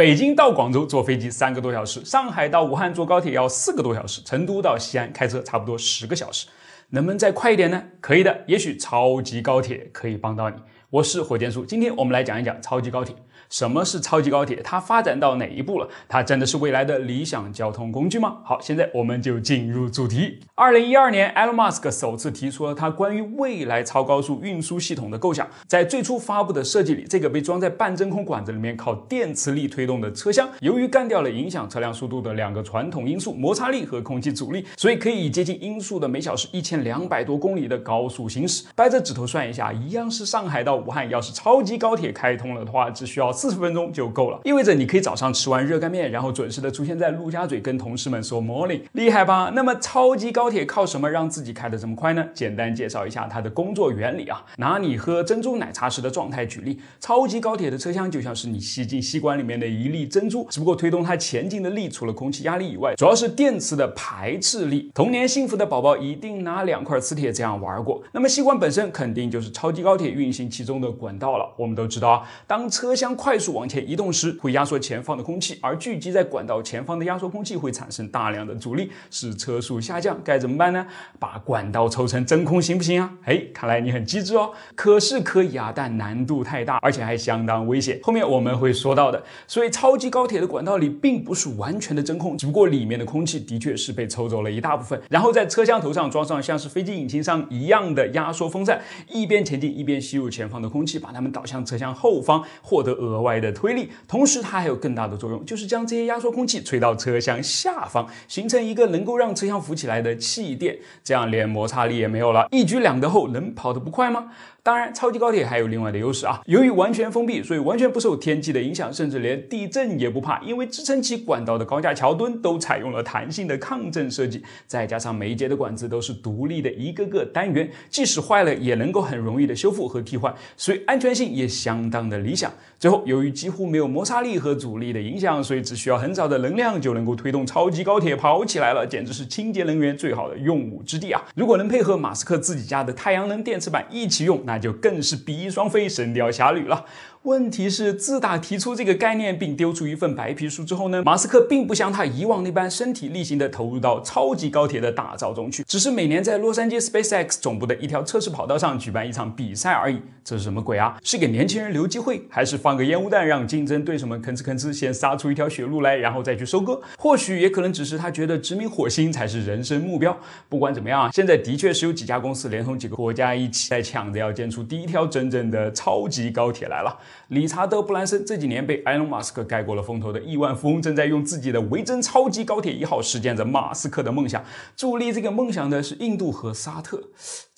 北京到广州坐飞机三个多小时，上海到武汉坐高铁要四个多小时，成都到西安开车差不多十个小时，能不能再快一点呢？可以的，也许超级高铁可以帮到你。我是火箭叔，今天我们来讲一讲超级高铁。什么是超级高铁？它发展到哪一步了？它真的是未来的理想交通工具吗？好，现在我们就进入主题。二零一二年，Elon Musk 首次提出了他关于未来超高速运输系统的构想。在最初发布的设计里，这个被装在半真空管子里面、靠电磁力推动的车厢，由于干掉了影响车辆速度的两个传统因素——摩擦力和空气阻力，所以可以以接近音速的每小时一千两百多公里的高速行驶。掰着指头算一下，一样是上海到。武汉要是超级高铁开通了的话，只需要四十分钟就够了，意味着你可以早上吃完热干面，然后准时的出现在陆家嘴跟同事们说 morning，厉害吧？那么超级高铁靠什么让自己开的这么快呢？简单介绍一下它的工作原理啊，拿你喝珍珠奶茶时的状态举例，超级高铁的车厢就像是你吸进吸管里面的一粒珍珠，只不过推动它前进的力除了空气压力以外，主要是电磁的排斥力。童年幸福的宝宝一定拿两块磁铁这样玩过，那么吸管本身肯定就是超级高铁运行其中。中的管道了，我们都知道啊。当车厢快速往前移动时，会压缩前方的空气，而聚集在管道前方的压缩空气会产生大量的阻力，使车速下降。该怎么办呢？把管道抽成真空行不行啊？哎，看来你很机智哦。可是可以啊，但难度太大，而且还相当危险。后面我们会说到的。所以超级高铁的管道里并不是完全的真空，只不过里面的空气的确是被抽走了一大部分。然后在车厢头上装上像是飞机引擎上一样的压缩风扇，一边前进一边吸入前方。的空气把它们导向车厢后方，获得额外的推力。同时，它还有更大的作用，就是将这些压缩空气吹到车厢下方，形成一个能够让车厢浮起来的气垫。这样连摩擦力也没有了，一举两得后，能跑得不快吗？当然，超级高铁还有另外的优势啊。由于完全封闭，所以完全不受天气的影响，甚至连地震也不怕，因为支撑起管道的高架桥墩都采用了弹性的抗震设计。再加上每一节的管子都是独立的一个个单元，即使坏了也能够很容易的修复和替换。所以安全性也相当的理想。最后，由于几乎没有摩擦力和阻力的影响，所以只需要很少的能量就能够推动超级高铁跑起来了，简直是清洁能源最好的用武之地啊！如果能配合马斯克自己家的太阳能电池板一起用，那就更是比翼双飞、神雕侠侣了。问题是，自打提出这个概念并丢出一份白皮书之后呢，马斯克并不像他以往那般身体力行地投入到超级高铁的打造中去，只是每年在洛杉矶 SpaceX 总部的一条测试跑道上举办一场比赛而已。这是什么鬼啊？是给年轻人留机会，还是放个烟雾弹让竞争对手们吭哧吭哧先杀出一条血路来，然后再去收割？或许也可能只是他觉得殖民火星才是人生目标。不管怎么样，啊，现在的确是有几家公司连同几个国家一起在抢着要建出第一条真正的超级高铁来了。理查德·布兰森这几年被埃隆·马斯克盖过了风头的亿万富翁，正在用自己的维珍超级高铁一号实践着马斯克的梦想。助力这个梦想的是印度和沙特。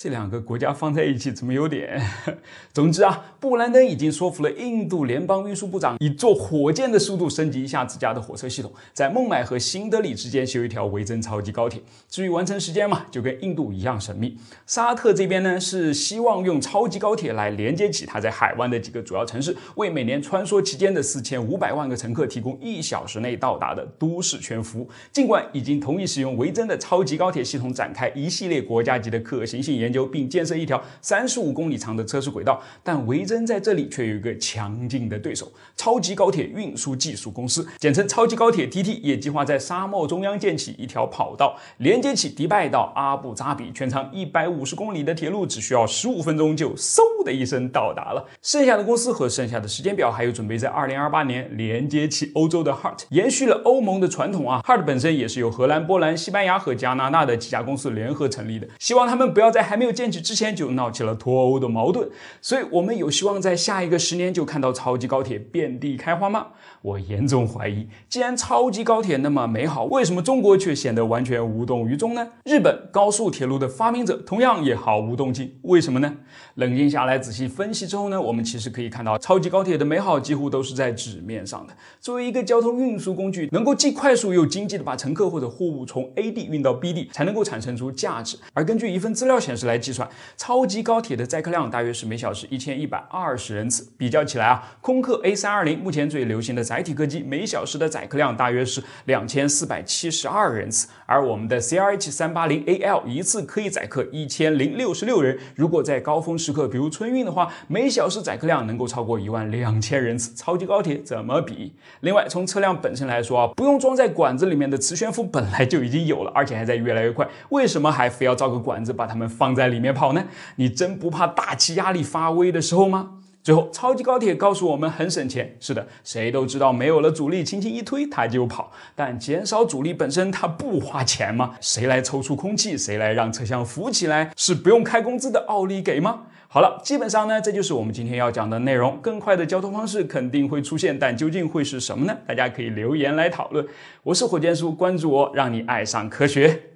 这两个国家放在一起怎么有点？总之啊，布兰登已经说服了印度联邦运输部长，以坐火箭的速度升级一下自家的火车系统，在孟买和新德里之间修一条维珍超级高铁。至于完成时间嘛，就跟印度一样神秘。沙特这边呢，是希望用超级高铁来连接起他在海湾的几个主要城市，为每年穿梭期间的四千五百万个乘客提供一小时内到达的都市全服务。尽管已经同意使用维珍的超级高铁系统，展开一系列国家级的可行性研。究并建设一条三十五公里长的测试轨道，但维珍在这里却有一个强劲的对手——超级高铁运输技术公司，简称超级高铁 （T.T.）。也计划在沙漠中央建起一条跑道，连接起迪拜到阿布扎比，全长一百五十公里的铁路，只需要十五分钟就嗖的一声到达了。剩下的公司和剩下的时间表，还有准备在二零二八年连接起欧洲的 Hart，延续了欧盟的传统啊。Hart 本身也是由荷兰、波兰、西班牙和加拿大的几家公司联合成立的。希望他们不要在还没。没有建起之前就闹起了脱欧的矛盾，所以我们有希望在下一个十年就看到超级高铁遍地开花吗？我严重怀疑。既然超级高铁那么美好，为什么中国却显得完全无动于衷呢？日本高速铁路的发明者同样也毫无动静，为什么呢？冷静下来仔细分析之后呢，我们其实可以看到超级高铁的美好几乎都是在纸面上的。作为一个交通运输工具，能够既快速又经济的把乘客或者货物从 A 地运到 B 地，才能够产生出价值。而根据一份资料显示来。来计算超级高铁的载客量大约是每小时一千一百二十人次。比较起来啊，空客 A320 目前最流行的载体客机每小时的载客量大约是两千四百七十二人次，而我们的 CRH380AL 一次可以载客一千零六十六人。如果在高峰时刻，比如春运的话，每小时载客量能够超过一万两千人次。超级高铁怎么比？另外，从车辆本身来说啊，不用装在管子里面的磁悬浮本来就已经有了，而且还在越来越快，为什么还非要造个管子把它们放？放在里面跑呢？你真不怕大气压力发威的时候吗？最后，超级高铁告诉我们很省钱。是的，谁都知道没有了阻力，轻轻一推它就跑。但减少阻力本身，它不花钱吗？谁来抽出空气？谁来让车厢浮起来？是不用开工资的奥利给吗？好了，基本上呢，这就是我们今天要讲的内容。更快的交通方式肯定会出现，但究竟会是什么呢？大家可以留言来讨论。我是火箭叔，关注我，让你爱上科学。